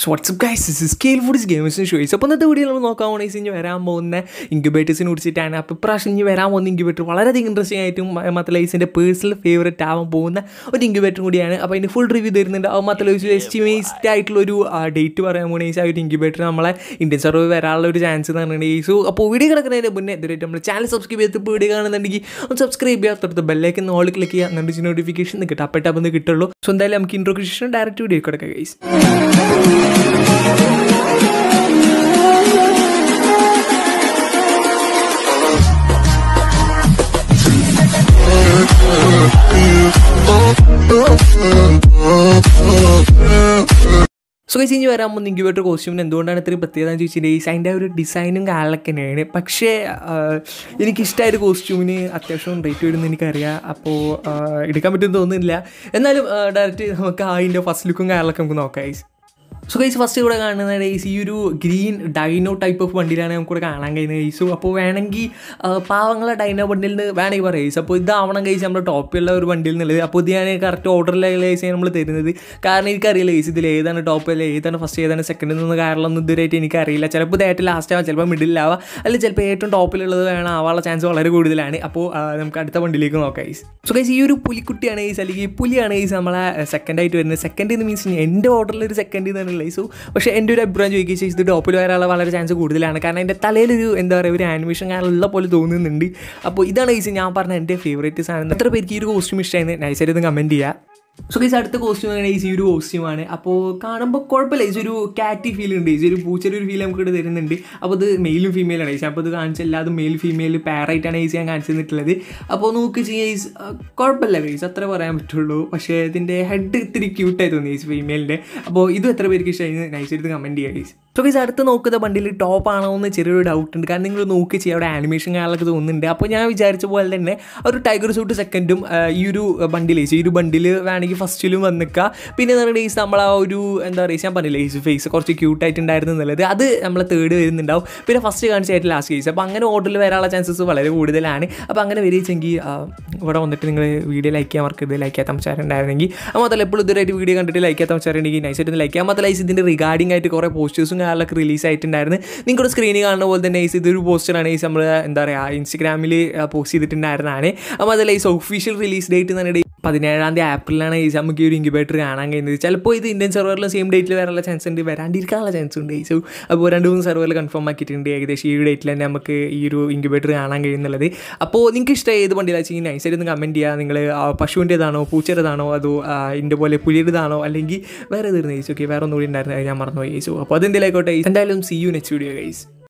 So what's up guys is scale foods ഗെയിംസിന് ഷോയ്സ് അപ്പോൾ ഇന്നത്തെ വീഡിയോ നമ്മൾ നോക്കാൻ പോകണമെങ്കിൽ ഇനി വരാൻ പോകുന്ന ഇൻക്യുബേറ്റേഴ്സിനെ കുറിച്ചിട്ടാണ് അപ്പോൾ ഇപ്രാവശ്യം ഇനി വരാൻ പോകുന്ന ഇൻക്യുബേറ്റർ വളരെയധികം ഇൻട്രസ്റ്റിംഗ് ആയിട്ടും മത്തലൈസിൻ്റെ പേഴ്സണൽ ഫേവറേറ്റ് ആവാൻ പോകുന്ന ഒരു ഇൻക്യുബേറ്റർ കൂടിയാണ് അപ്പോൾ അതിൻ്റെ ഫുൾ റിവ്യൂ തരുന്നുണ്ട് അപ്പോൾ മത്തലൈസിൽ എസ്റ്റിമേറ്റ് ആയിട്ടുള്ള ഒരു ഡേറ്റ് പറയാൻ പോകണമെങ്കിൽ ആ ഒരു ഇൻക്യുബേറ്റർ നമ്മളെ ഇന്ത്യൻ സർവേ വരാനുള്ള ഒരു ചാൻസ് എന്ന് പറഞ്ഞിട്ടുണ്ടെങ്കിൽ സോ അപ്പോൾ വീഡിയോ കിടക്കുന്നതിന് മുന്നേ ഇതുവരെ നമ്മൾ ചാനൽ സബ്സ്ക്രൈബ് ചെയ്തിട്ട് വീഡിയോ കാണുന്നുണ്ടെങ്കിൽ ഒന്ന് സബ്സ്ക്രൈബ് ചെയ്യുക തൊട്ട് ബെല്ലേക്ക് ഓൾ ക്ലിക്ക് ചെയ്യുക എന്നിട്ട് നോട്ടിഫിക്കേഷൻ കിട്ടും അപ്പോൾ ടാപ്പ് കിട്ടുള്ളൂ സോ എന്തായാലും നമുക്ക് ഇൻട്രോ ഡയറക്റ്റ് വീഡിയോ കിടക്കുക guys Thank you. So guys ഇനി വരാൻ പോകുന്ന കോസ്റ്റ്യൂമിന് എന്തുകൊണ്ടാണ് ഇത്രയും പ്രത്യേകത എന്ന് ചോദിച്ചിട്ടുണ്ടെങ്കിൽ അതിൻ്റെ ഒരു ഡിസൈനും കാലൊക്കെ തന്നെയാണ് പക്ഷേ എനിക്കിഷ്ടമായ ഒരു കോസ്റ്റ്യൂമിന് അത്യാവശ്യം റേറ്റ് വരുമെന്ന് എനിക്കറിയാം അപ്പോൾ എടുക്കാൻ പറ്റുമെന്ന് തോന്നുന്നില്ല എന്നാലും ഡയറക്റ്റ് നമുക്ക് ആ ഇതിൻ്റെ ഫസ്റ്റ് ലുക്കും കാലൊക്കെ നമുക്ക് നോക്കാം ഗൈസ് സോ ഗൈസ് ഫസ്റ്റ് ഇവിടെ കാണുന്ന ഡേയ്സ് ഈ ഒരു ഗ്രീൻ ഡൈനോ ടൈപ്പ് ഓഫ് വണ്ടിയിലാണ് നമുക്ക് നമുക്കിവിടെ കാണാൻ കഴിയുന്നത് ഗൈസ് അപ്പോൾ വേണമെങ്കിൽ പാവങ്ങളെ ഡൈനോ വണ്ടിയിൽ നിന്ന് വേണമെങ്കിൽ പറയാം ഗൈസ് അപ്പോൾ ഇതാവണം ഗൈസ് നമ്മുടെ ടോപ്പിലുള്ള ഒരു വണ്ടിയിൽ നിന്നുള്ളത് അപ്പോൾ ഇത് ഞാൻ കറക്റ്റ് ഓർഡറിലെ ഗൈസ് നമ്മൾ തരുന്നത് കാരണം എനിക്കറിയില്ല ഗൈസ് ഇതിൽ ഏതാണ് ടോപ്പിൽ ഏതാണ് ഫസ്റ്റ് ഏതാണ് സെക്കൻഡ് എന്നൊന്നും കാരണമൊന്നും ഇതുവരെയായിട്ട് എനിക്കറിയില്ല ചിലപ്പോൾ ഇത് ഏറ്റവും ലാസ്റ്റ് ആവാം ചിലപ്പോൾ മിഡിലാവാം അല്ലെങ്കിൽ ചിലപ്പോൾ ഏറ്റവും ടോപ്പിലുള്ളത് വേണം ആവാനുള്ള ചാൻസ് വളരെ കൂടുതലാണ് അപ്പോൾ നമുക്ക് അടുത്ത വണ്ടിയിലേക്ക് നോക്കാം ഗൈസ് സോ ഗൈസ് ഈ ഒരു പുലിക്കുട്ടിയാണ് ഗൈസ് അല്ലെങ്കിൽ പുലിയാണ് ഗൈസ് നമ്മളെ സെക്കൻഡായിട്ട് വരുന്നത് സെക്കൻഡ് എന്ന് മീൻസ് എൻ്റെ ഓർഡറിൽ ഒരു സെക്കൻഡ് എന്ന് റിയലൈസ് സോ പക്ഷേ എൻ്റെ ഒരു അഭിപ്രായം ചോദിക്കുക ഇത് ഡോപ്പിൽ വരാനുള്ള വളരെ ചാൻസ് കൂടുതലാണ് കാരണം എൻ്റെ തലയിലൊരു എന്താ പറയുക ഒരു ആനിമേഷൻ കാണാനുള്ള പോലെ തോന്നുന്നുണ്ട് അപ്പോൾ ഇതാണ് ഗൈസ് ഞാൻ പറഞ്ഞ എൻ്റെ ഫേവറേറ്റ് സാധനം എത്ര പേർക്ക് ഈ ഒരു കോസ്റ്റ്യൂം ഇഷ്ടമായിരുന്നു നൈസായിട്ട് ഒന്ന് കമൻറ്റ് ചെയ്യുക സോ ഗൈസ് അടുത്ത കോസ്റ്റ്യൂം ആണ് ഈ ഒരു കോസ്റ്റ്യൂമാണ് അപ്പോൾ കാണുമ്പോൾ കുഴപ്പമില്ല ഈ ഒരു കാറ്റി ഫീൽ ഉണ്ട് ഈ ഒരു പൂച്ചൊരു ഫീൽ നമുക്ക് ഇവിടെ തരുന്നുണ്ട് അപ്പോൾ അത് മെയിലും ഫീമെയിലാണ് ഈസ് അപ്പോൾ അത് കാണിച്ച എല്ലാതും മെയിൽ ഫീമെയിൽ പാറായിട്ടാണ് ഈസ് ഞാൻ കാണിച്ചു തന്നിട്ടുള്ളത് അപ്പോൾ നോക്കി ചെയ്യാം ഈസ് കുഴപ്പമില്ല ഈസ് അത്ര പറയാൻ പറ്റുള്ളൂ പക്ഷേ ഇതിൻ്റെ ഹെഡ് ഇത്തിരി ക്യൂട്ടായി തോന്നി ഈസ് ഫീമെയിലിൻ്റെ അപ്പോൾ ഇതും എത്ര പേർക്ക് ഇഷ്ടമായി നൈസ് എടുത്ത് കമൻറ്റ് ചെയ്യാം ഈസ് സോ ഗൈസ് അടുത്ത് നോക്കുന്ന വണ്ടിയിൽ ടോപ്പ് ആണോ എന്ന് ചെറിയൊരു ഡൗട്ട് ഉണ്ട് കാരണം നിങ്ങൾ നോക്കി ചെയ്യുക അവിടെ ആനിമേഷൻ കാണാനൊക്കെ തോന്നുന്നുണ്ട് അപ്പോൾ ഞാൻ വിചാരിച്ച പോലെ തന്നെ ഒരു ടൈഗർ സൂട്ട് സെക്കൻഡും ഈ ഒരു ബണ്ടിൽ ഈ ഒരു ബണ്ടിൽ വേണമെങ്കിൽ ഫസ്റ്റിലും വന്നിക്കുക പിന്നെ എന്ന് പറയുക ഈസ് നമ്മൾ ആ ഒരു എന്താ പറയുക ഞാൻ പറഞ്ഞില്ല ഈസ് ഫേസ് കുറച്ച് ക്യൂട്ടായിട്ടുണ്ടായിരുന്നു എന്നുള്ളത് അത് നമ്മൾ തേർഡ് വരുന്നുണ്ടാവും പിന്നെ ഫസ്റ്റ് കാണിച്ചായിട്ട് ലാസ്റ്റ് കേസ് അപ്പോൾ അങ്ങനെ ഓർഡറിൽ വരാനുള്ള ചാൻസസ് വളരെ കൂടുതലാണ് അപ്പോൾ അങ്ങനെ വരിച്ചെങ്കിൽ ഇവിടെ വന്നിട്ട് നിങ്ങൾ വീഡിയോ ലൈക്ക് ചെയ്യാൻ വർക്ക് ചെയ്ത് ലൈക്ക് ചെയ്യാത്ത അമ്മച്ചാരുണ്ടായിരുന്നെങ്കിൽ അപ്പോൾ മാത്രമല്ല എപ്പോഴും ഇതുവരായിട്ട് വീഡിയോ കണ്ടിട്ട് ലൈക്ക് ചെയ്യാത്ത അമ്മച്ചാരുണ്ടെങ്കിൽ നൈസായിട്ട് ലൈക്ക് ചെയ്യാം മാത്രമല്ല ഇതിൻ്റെ റിഗാർഡിംഗ് ആയിട്ട് കുറേ പോസ്റ്റേഴ്സും കാര്യങ്ങളിലൊക്കെ റിലീസ് ആയിട്ടുണ്ടായിരുന്നു നിങ്ങളുടെ സ്ക്രീനിൽ കാണുന്ന പോലെ തന്നെ ഈസ് ഇതൊരു പോസ്റ്ററാണ് ഈസ് നമ്മൾ എന്താ പറയുക ഇൻസ്റ്റഗ്രാമിൽ പോസ്റ്റ് ചെയ്തിട്ടുണ്ടായിരുന്നതാണ് അപ്പോൾ അതല്ല ഈ ഒഫീഷ്യൽ റിലീസ് ഡേറ്റ് പറഞ്ഞിട്ട് പതിനേഴാം തീയതി ആപ്പിളിലാണ് ഈ നമുക്ക് ഈ ഒരു ഇൻക്യുബേറ്റർ കാണാൻ കഴിയുന്നത് ചിലപ്പോൾ ഇത് ഇന്ത്യൻ സെർവറിലും സെയിം ഡേറ്റിൽ വരാനുള്ള ചാൻസ് ഉണ്ട് വരാണ്ടിരിക്കാനുള്ള ചാൻസ് ഉണ്ട് സോ അപ്പോൾ രണ്ട് മൂന്ന് സെർവറിൽ കൺഫേം ആക്കിയിട്ടുണ്ട് ഏകദേശം ഈ ഡേറ്റിൽ തന്നെ നമുക്ക് ഈ ഒരു ഇൻക്യുബേറ്റർ കാണാൻ കഴിയുന്നുള്ളത് അപ്പോൾ നിങ്ങൾക്ക് ഇഷ്ടം ഏത് വണ്ടിയിലാണ് വെച്ചാൽ നൈസായിട്ട് ഒന്ന് കമൻറ്റ് ചെയ്യുക നിങ്ങൾ പശുവിൻ്റെതാണോ പൂച്ചേരതാണോ അതോ ഇതിൻ്റെ പോലെ പുലിയുടേതാണോ അല്ലെങ്കിൽ വേറെ തീർന്ന് ചോദിച്ചു ഓക്കെ വേറെ ഒന്നുകൂടി ഉണ്ടായിരുന്നു ഞാൻ മറന്നു സോ അപ്പോൾ അതെന്തെങ്കിലും ആയിക്കോട്ടെ എന്തായാലും see you next video guys